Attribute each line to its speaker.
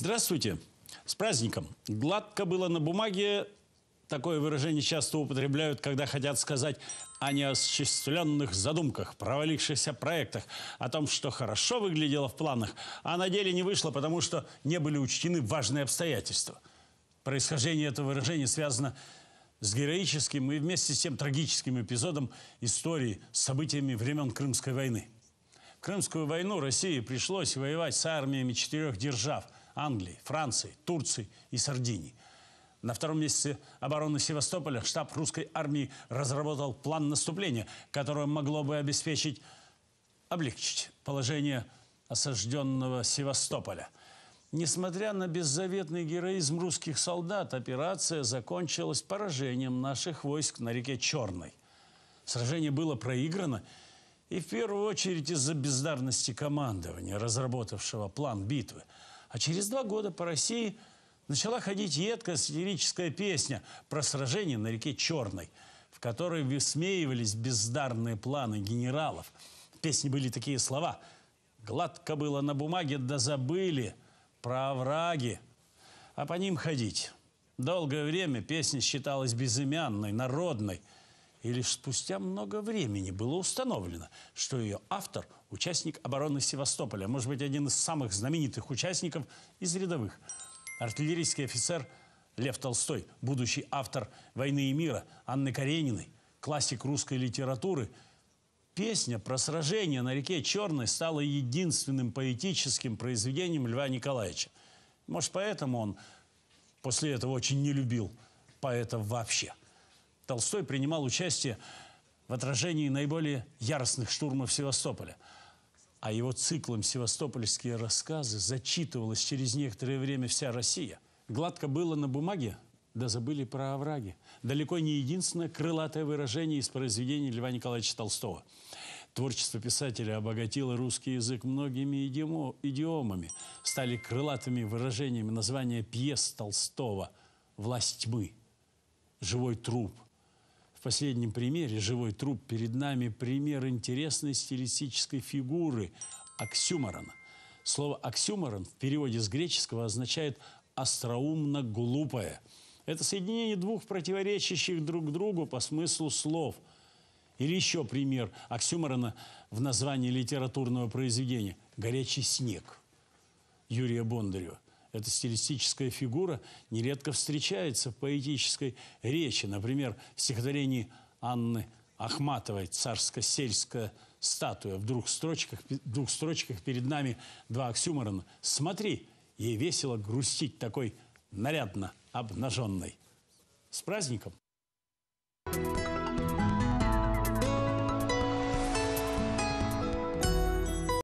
Speaker 1: Здравствуйте. С праздником. Гладко было на бумаге. Такое выражение часто употребляют, когда хотят сказать о неосуществленных задумках, провалившихся проектах, о том, что хорошо выглядело в планах, а на деле не вышло, потому что не были учтены важные обстоятельства. Происхождение этого выражения связано с героическим и вместе с тем трагическим эпизодом истории событиями времен Крымской войны. Крымскую войну России пришлось воевать с армиями четырех держав – Англии, Франции, Турции и Сардинии. На втором месяце обороны Севастополя штаб русской армии разработал план наступления, которое могло бы обеспечить, облегчить положение осажденного Севастополя. Несмотря на беззаветный героизм русских солдат, операция закончилась поражением наших войск на реке Черной. Сражение было проиграно, и в первую очередь из-за бездарности командования, разработавшего план битвы – а через два года по России начала ходить едкая сатирическая песня про сражение на реке Черной, в которой высмеивались бездарные планы генералов. В песне были такие слова «Гладко было на бумаге, да забыли про овраги, а по ним ходить». Долгое время песня считалась безымянной, народной – и лишь спустя много времени было установлено, что ее автор – участник обороны Севастополя, может быть, один из самых знаменитых участников из рядовых. Артиллерийский офицер Лев Толстой, будущий автор «Войны и мира» Анны Карениной, классик русской литературы, песня про сражение на реке Черной стала единственным поэтическим произведением Льва Николаевича. Может, поэтому он после этого очень не любил поэтов вообще. Толстой принимал участие в отражении наиболее яростных штурмов Севастополя. А его циклом «Севастопольские рассказы» зачитывалась через некоторое время вся Россия. Гладко было на бумаге, да забыли про овраги. Далеко не единственное крылатое выражение из произведений Льва Николаевича Толстого. Творчество писателя обогатило русский язык многими идиомами. Стали крылатыми выражениями названия пьес Толстого «Власть тьмы», «Живой труп», в последнем примере «Живой труп» перед нами пример интересной стилистической фигуры – оксюморона. Слово «оксюморон» в переводе с греческого означает «остроумно глупое». Это соединение двух противоречащих друг другу по смыслу слов. Или еще пример оксюморона в названии литературного произведения «Горячий снег» Юрия Бондарева – эта стилистическая фигура нередко встречается в поэтической речи. Например, в стихотворении Анны Ахматовой «Царско-сельская статуя». В двух строчках, в двух строчках перед нами два оксюморона. «Смотри, ей весело грустить такой нарядно обнаженной». С праздником!